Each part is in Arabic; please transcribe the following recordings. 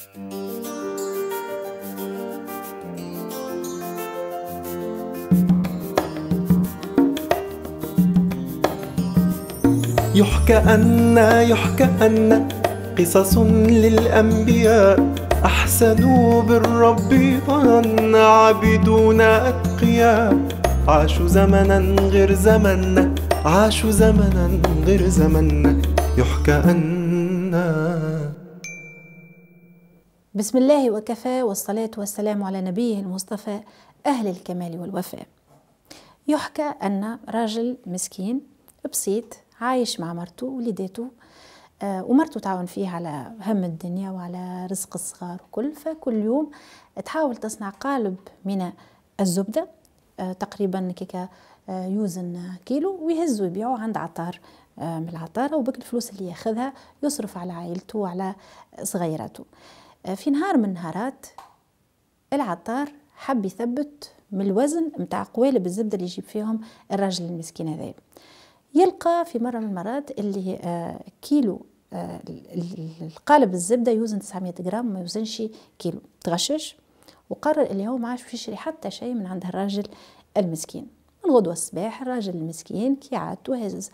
يحكى أن يحكى أن قصص للأنبياء أحسنوا بالرب ظن عابدون أتقياء عاشوا زمنا غير زمنا عاشوا زمنا غير زمنا يحكى أن بسم الله وكفى والصلاة والسلام على نبيه المصطفى أهل الكمال والوفاء يحكى أن راجل مسكين بسيط عايش مع مرته وليداته آه، ومرته تعاون فيه على هم الدنيا وعلى رزق الصغار وكل فكل يوم تحاول تصنع قالب من الزبدة آه، تقريبا كيكا آه، يوزن كيلو ويهز يبيعوا عند عطار من العطارة وبك الفلوس اللي ياخذها يصرف على عائلته وعلى صغيراته آه، في نهار من النهارات العطار حب يثبت من الوزن متاع قوالب الزبده اللي يجيب فيهم الراجل المسكين هذا يلقى في مره من المرات اللي آه، كيلو آه، القالب الزبده يوزن 900 غرام ما يوزنش كيلو تغشش وقرر اللي هو ما عادش يشري حتى شيء من عند الراجل المسكين الغدوة الصباح الراجل المسكين كي عاد وهز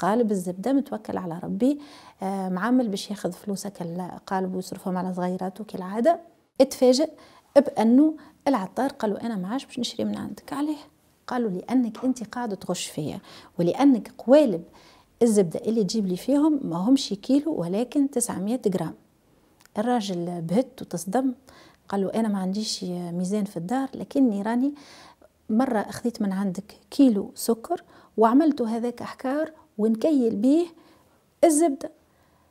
قالب الزبدة متوكل على ربي آه، معامل باش ياخذ فلوسك القالب ويصرفهم على صغيراته كالعادة اتفاجئ بأنه العطار قالوا أنا معاش باش نشري من عندك عليه قالوا لأنك أنت قاعدة تغش فيا ولأنك قوالب الزبدة اللي تجيب لي فيهم ما همش كيلو ولكن 900 جرام الراجل بهت وتصدم قال له أنا ما عنديش ميزان في الدار لكني راني مرة أخذت من عندك كيلو سكر وعملت هذاك أحكار ونكيل بيه الزبده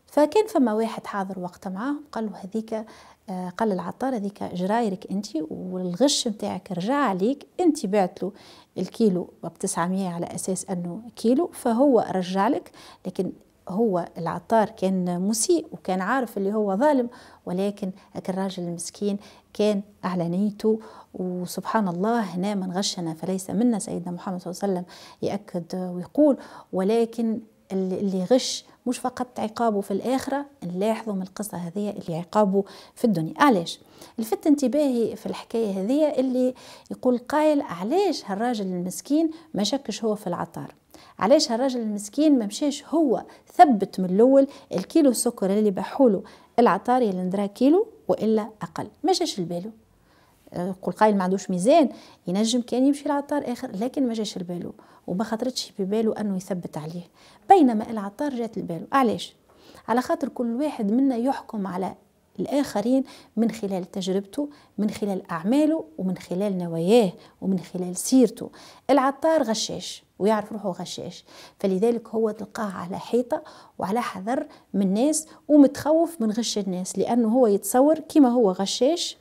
فكان فما واحد حاضر وقت معاهم قال له هذيك آه، قال العطار هذيك جرايرك انت والغش نتاعك رجع عليك انت بعت له الكيلو ب 900 على اساس انه كيلو فهو رجع لك لكن هو العطار كان مسيء وكان عارف اللي هو ظالم ولكن الراجل المسكين كان على نيته وسبحان الله هنا من غشنا فليس منا سيدنا محمد صلى الله عليه وسلم يأكد ويقول ولكن اللي غش مش فقط عقابه في الآخرة نلاحظوا من القصة هذه اللي عقابه في الدنيا علاش آه، الفت انتباهي في الحكاية هذه اللي يقول قائل علاش هالراجل المسكين ما شكش هو في العطار علاش هالراجل المسكين ما مشاش هو ثبت من الاول الكيلو السكر اللي بحوله العطار اللي ندراه كيلو والا اقل ما جاش لباله يقول قايل ما عندوش ميزان ينجم كان يمشي لعطار اخر لكن ما جاش لبالو وما خطرتش في بالو انه يثبت عليه بينما العطار جات لبالو علاش على خاطر كل واحد منا يحكم على الآخرين من خلال تجربته من خلال أعماله ومن خلال نواياه ومن خلال سيرته العطار غشاش ويعرف روحه غشاش فلذلك هو تلقاه على حيطة وعلى حذر من الناس ومتخوف من غش الناس لأنه هو يتصور كما هو غشاش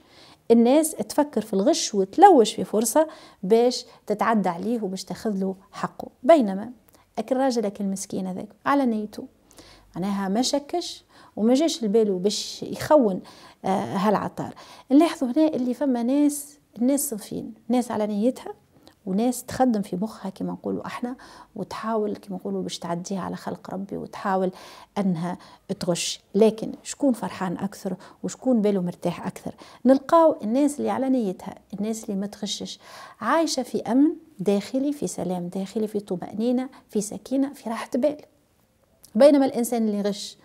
الناس تفكر في الغش وتلوش في فرصة باش تتعدى عليه وباش تاخذ له حقه بينما أكل راجلك المسكين هذاك على نيته معناها ما شكش وما جاش لباله باش يخون آه، هالعطار نلاحظوا هنا اللي فما ناس الناس صنفين ناس على نيتها وناس تخدم في مخها كما نقولوا احنا وتحاول كما نقولوا باش تعديها على خلق ربي وتحاول انها تغش لكن شكون فرحان اكثر وشكون باله مرتاح اكثر نلقاو الناس اللي على نيتها الناس اللي ما تغشش عايشه في امن داخلي في سلام داخلي في طمأنينة في سكينة في راحة بال بينما الإنسان اللي غش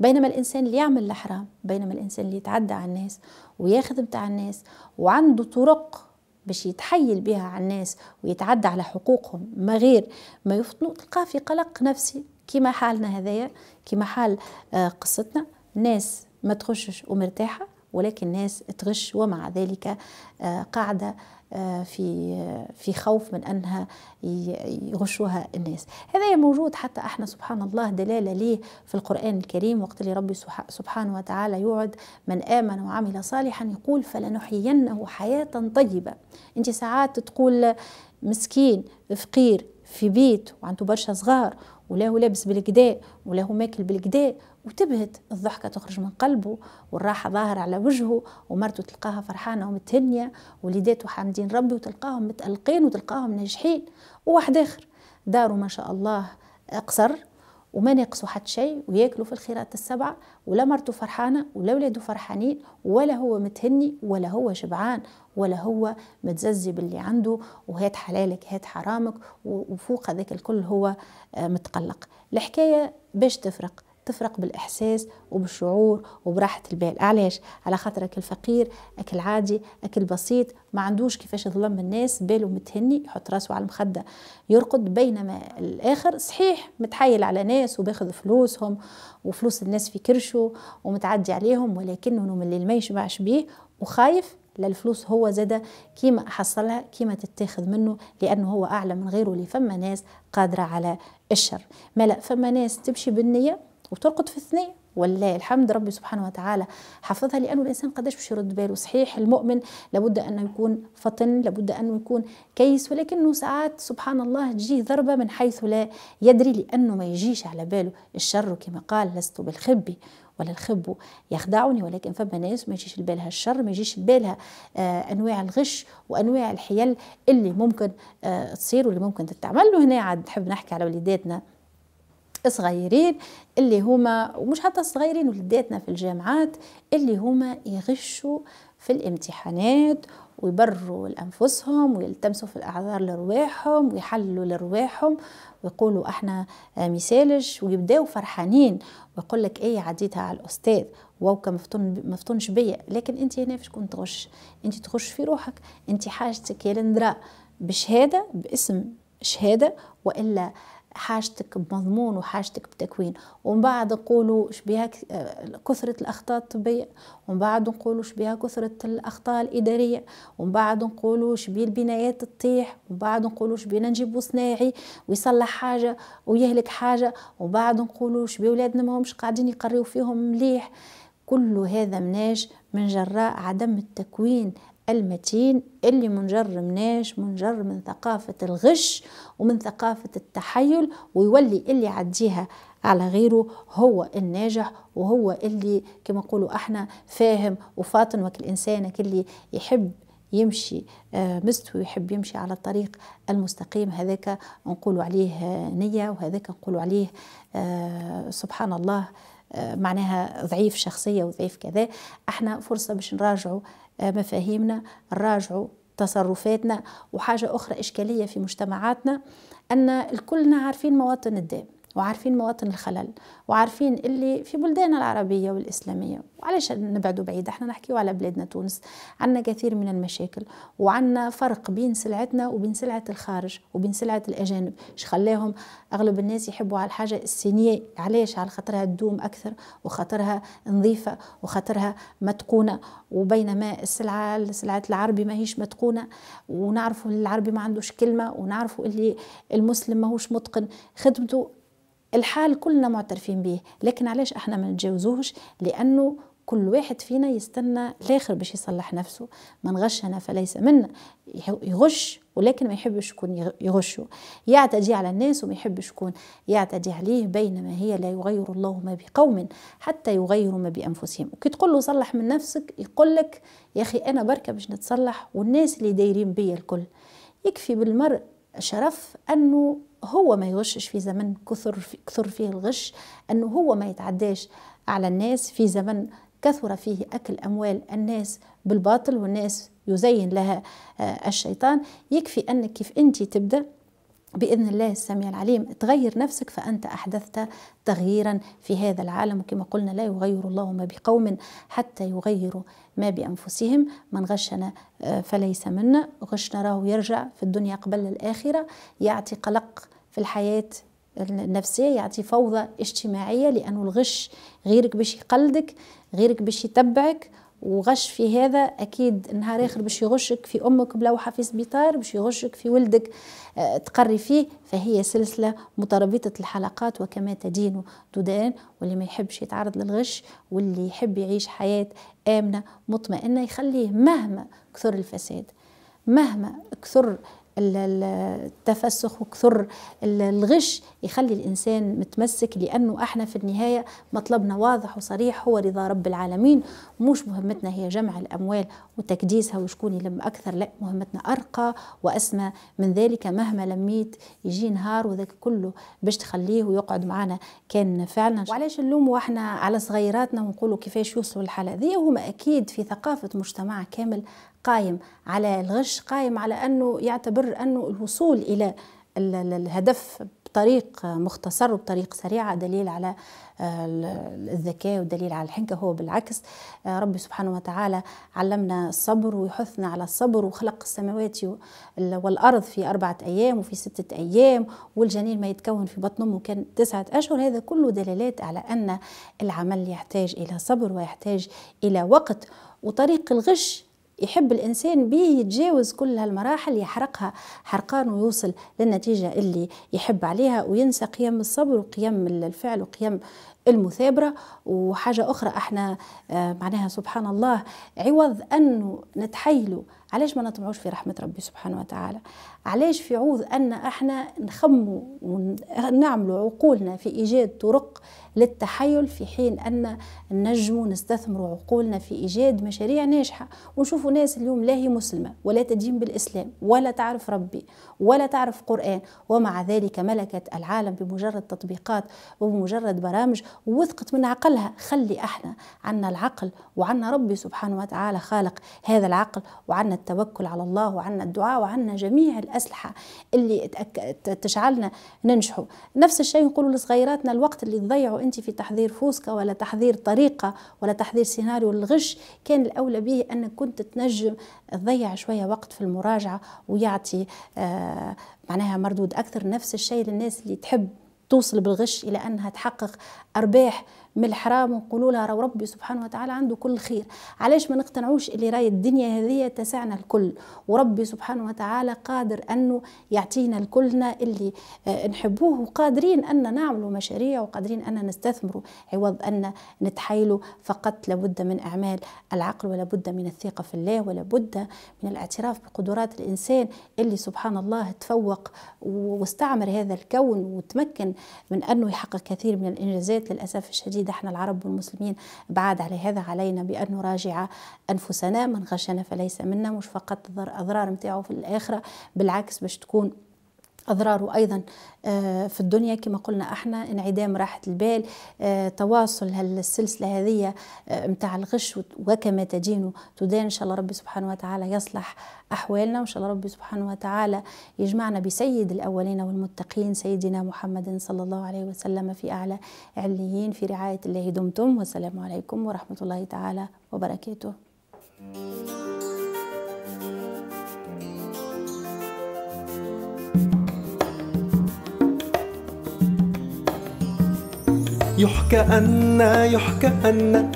بينما الإنسان اللي يعمل الحرام بينما الإنسان اللي يتعدى على الناس وياخذ بتاع الناس وعنده طرق باش يتحيل بها على الناس ويتعدى على حقوقهم ما غير ما يفطنوا تلقاه في قلق نفسي كما حالنا هذايا كما حال آه، قصتنا ناس ما تخشش ومرتاحه ولكن ناس تغش ومع ذلك آه، قاعده آه، في في خوف من انها يغشوها الناس هذا موجود حتى احنا سبحان الله دلاله ليه في القران الكريم وقت اللي ربي سبحانه وتعالى يوعد من امن وعمل صالحا يقول فلنحيينه حياه طيبه انت ساعات تقول مسكين فقير في بيت وعنده برشا صغار ولا لابس بالكدا ولا ماكل بالكدا وتبهت الضحكه تخرج من قلبه والراحه ظاهره على وجهه ومرته تلقاها فرحانه ومتهنيه وليداته حامدين ربي وتلقاهم متالقين وتلقاهم ناجحين وواحد اخر داره ما شاء الله قصر وما ناقصوا حتى شيء وياكلوا في الخيرات السبعة ولا مرته فرحانة ولا ولاده فرحانين ولا هو متهني ولا هو شبعان ولا هو متززي باللي عنده وهات حلالك هات حرامك وفوق هذاك الكل هو آه، متقلق الحكاية باش تفرق تفرق بالإحساس وبالشعور وبراحة البال علاش؟ على خاطرك الفقير أكل عادي أكل بسيط ما عندوش كيفاش يظلم الناس باله متهني يحط راسه على المخدة يرقد بينما الآخر صحيح متحايل على ناس وباخذ فلوسهم وفلوس الناس في كرشه ومتعدي عليهم ولكنه من اللي ما يشبعش بيه وخايف للفلوس هو زاد كيما حصلها كيما تتاخذ منه لأنه هو أعلى من غيره اللي فما ناس قادرة على الشر ما لا فما ناس تمشي بالنية وترقد في الثنية ولا الحمد ربي سبحانه وتعالى حافظها لأنه الإنسان قداش مش يرد باله صحيح المؤمن لابد أنه يكون فطن لابد أنه يكون كيس ولكنه ساعات سبحان الله تجيه ضربة من حيث لا يدري لأنه ما يجيش على باله الشر كما قال لست بالخبي ولا الخب يخدعني ولكن فما ناس ما يجيش لبالها الشر ما يجيش لبالها آه، انواع الغش وانواع الحيل اللي ممكن آه، تصير واللي ممكن تتعمل وهنا عاد نحب نحكي على وليداتنا صغيرين اللي هما ومش حتى صغيرين ولداتنا في الجامعات اللي هما يغشوا في الامتحانات ويبروا لانفسهم ويلتمسوا في الاعذار لرواحهم ويحللوا لرواحهم ويقولوا احنا مثالش ويبداو فرحانين ويقول لك ايه عديتها على الاستاذ واو مفتون مفتونش بيا لكن انت هنا في كنت تغش انت تغش في روحك انت حاجتك يا لندرا بشهاده باسم شهاده والا حاجتك بمضمون وحاجتك بتكوين ومن بعد نقولوا شبيها كثرة الأخطاء الطبية ومن بعد نقولوا شبيها كثرة الأخطاء الإدارية ومن بعد نقولوا شبيه البنايات تطيح ومن بعد نقولوا شبينا نجيبوا صناعي ويصلح حاجة ويهلك حاجة ومن بعد نقولوا شبي ولادنا ما همش قاعدين يقريوا فيهم مليح كل هذا مناش من جراء عدم التكوين المتين اللي منجر مناش منجر من ثقافة الغش ومن ثقافة التحيل ويولي اللي عديها على غيره هو الناجح وهو اللي كما نقولوا احنا فاهم وفاطن وكل إنسان اللي يحب يمشي آه، مستوي ويحب يمشي على الطريق المستقيم هذاك نقولوا عليه نية وهذاك نقولوا عليه آه، سبحان الله آه، معناها ضعيف شخصية وضعيف كذا احنا فرصة باش نراجعوا آه، مفاهيمنا نراجعوا تصرفاتنا وحاجة أخرى إشكالية في مجتمعاتنا أن الكلنا عارفين مواطن الدين وعارفين مواطن الخلل وعارفين اللي في بلداننا العربية والإسلامية وعلاش نبعدوا بعيد احنا نحكي على بلادنا تونس عنا كثير من المشاكل وعنا فرق بين سلعتنا وبين سلعة الخارج وبين سلعة الأجانب خلاهم أغلب الناس يحبوا على الحاجة الصينية علاش على خاطرها تدوم أكثر وخاطرها نظيفة وخاطرها متقونة وبينما السلعة سلعة العربي ماهيش متقونة ونعرفوا العربي ما عندوش كلمة ونعرفوا اللي المسلم ماهوش متقن خدمته الحال كلنا معترفين به لكن علاش احنا ما نتجاوزوهش لانه كل واحد فينا يستنى الاخر باش يصلح نفسه من غشنا فليس منا يغش ولكن ما يحبش يكون يغشه يعتدي على الناس وما يحبش يكون يعتدي عليه بينما هي لا يغير الله ما بقوم حتى يغيروا ما بانفسهم وكي تقول له صلح من نفسك يقول لك يا اخي انا بركه باش نتصلح والناس اللي دايرين بيا الكل يكفي بالمرء شرف انه هو ما يغشش في زمن كثر في كثر فيه الغش انه هو ما يتعداش على الناس في زمن كثر فيه اكل اموال الناس بالباطل والناس يزين لها آه، الشيطان يكفي انك كيف انت تبدا باذن الله السميع العليم تغير نفسك فانت احدثت تغييرا في هذا العالم وكما قلنا لا يغير الله ما بقوم حتى يغيروا ما بانفسهم من غشنا آه، فليس منا غش نراه يرجع في الدنيا قبل الاخره يعطي قلق في الحياه النفسيه يعطي فوضى اجتماعيه لانه الغش غيرك باش يقلدك غيرك باش يتبعك وغش في هذا اكيد نهار اخر باش يغشك في امك بلوحه في سبيطار باش يغشك في ولدك آه، تقري فيه فهي سلسله مترابطه الحلقات وكما تدين تدان واللي ما يحبش يتعرض للغش واللي يحب يعيش حياه امنه مطمئنه يخليه مهما كثر الفساد مهما كثر التفسخ وكثر الغش يخلي الانسان متمسك لانه احنا في النهايه مطلبنا واضح وصريح هو رضا رب العالمين مش مهمتنا هي جمع الاموال وتكديسها وشكون يلم اكثر لا مهمتنا ارقى واسمى من ذلك مهما لميت يجي نهار وذاك كله باش تخليه ويقعد معنا كان فعلا وعلاش نلوموا احنا على صغيراتنا ونقولوا كيفاش يوصلوا للحاله هذه هما اكيد في ثقافه مجتمع كامل قائم على الغش قائم على أنه يعتبر أنه الوصول إلى الهدف بطريق مختصر وبطريق سريعة دليل على آه، الذكاء ودليل على الحنكة هو بالعكس آه، ربي سبحانه وتعالى علمنا الصبر ويحثنا على الصبر وخلق السماوات والأرض في أربعة أيام وفي ستة أيام والجنين ما يتكون في بطن أمه كان تسعة أشهر هذا كله دلالات على أن العمل يحتاج إلى صبر ويحتاج إلى وقت وطريق الغش يحب الانسان بيه يتجاوز كل هالمراحل يحرقها حرقان ويوصل للنتيجه اللي يحب عليها وينسى قيم الصبر وقيم الفعل وقيم المثابره وحاجه اخرى احنا آه، معناها سبحان الله عوض انه نتحيلوا علاش ما نطمعوش في رحمة ربي سبحانه وتعالى علاش في عوض أن احنا نخمو ونعملوا عقولنا في إيجاد طرق للتحيل في حين أن نجموا نستثمروا عقولنا في إيجاد مشاريع ناجحة ونشوفوا ناس اليوم لا هي مسلمة ولا تدين بالإسلام ولا تعرف ربي ولا تعرف قرآن ومع ذلك ملكت العالم بمجرد تطبيقات وبمجرد برامج وثقت من عقلها خلي احنا عنا العقل وعنا ربي سبحانه وتعالى خالق هذا العقل وعنا التوكل على الله وعنا الدعاء وعنا جميع الأسلحة اللي تجعلنا ننجحوا نفس الشيء نقولوا لصغيراتنا الوقت اللي تضيعه أنت في تحضير فوسكة ولا تحضير طريقة ولا تحضير سيناريو للغش كان الأولى به أنك كنت تنجم تضيع شوية وقت في المراجعة ويعطي آه، معناها مردود أكثر نفس الشيء للناس اللي تحب توصل بالغش إلى أنها تحقق أرباح من الحرام ونقولوا لها رو ربي سبحانه وتعالى عنده كل خير علاش ما نقتنعوش اللي راي الدنيا هذه تسعنا الكل وربي سبحانه وتعالى قادر انه يعطينا لكلنا اللي آه، نحبوه وقادرين ان نعملوا مشاريع وقادرين ان نستثمروا عوض ان نتحايلوا فقط لابد من اعمال العقل ولابد من الثقه في الله ولابد من الاعتراف بقدرات الانسان اللي سبحان الله تفوق واستعمر هذا الكون وتمكن من انه يحقق كثير من الانجازات للاسف الشديد أكيد احنا العرب والمسلمين بعد على هذا علينا بأن نراجع أنفسنا من غشنا فليس منا مش فقط الأضرار نتاعو في الآخرة بالعكس باش تكون أضراره أيضا آه، في الدنيا كما قلنا احنا انعدام راحة البال آه، تواصل السلسلة هذه آه، متاع الغش وكما تدين تدان إن شاء الله ربي سبحانه وتعالى يصلح أحوالنا وإن شاء الله ربي سبحانه وتعالى يجمعنا بسيد الأولين والمتقين سيدنا محمد صلى الله عليه وسلم في أعلى عليين في رعاية الله دمتم والسلام عليكم ورحمة الله تعالى وبركاته يحكى أن يحكى أن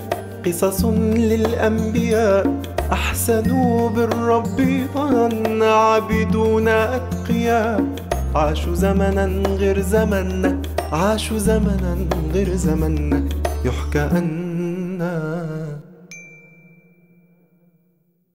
قصص للأنبياء أحسنوا بالرب ظنا عابدون أتقياء عاشوا زمنا غير زمنا عاشوا زمنا غير زمنا يحكى أن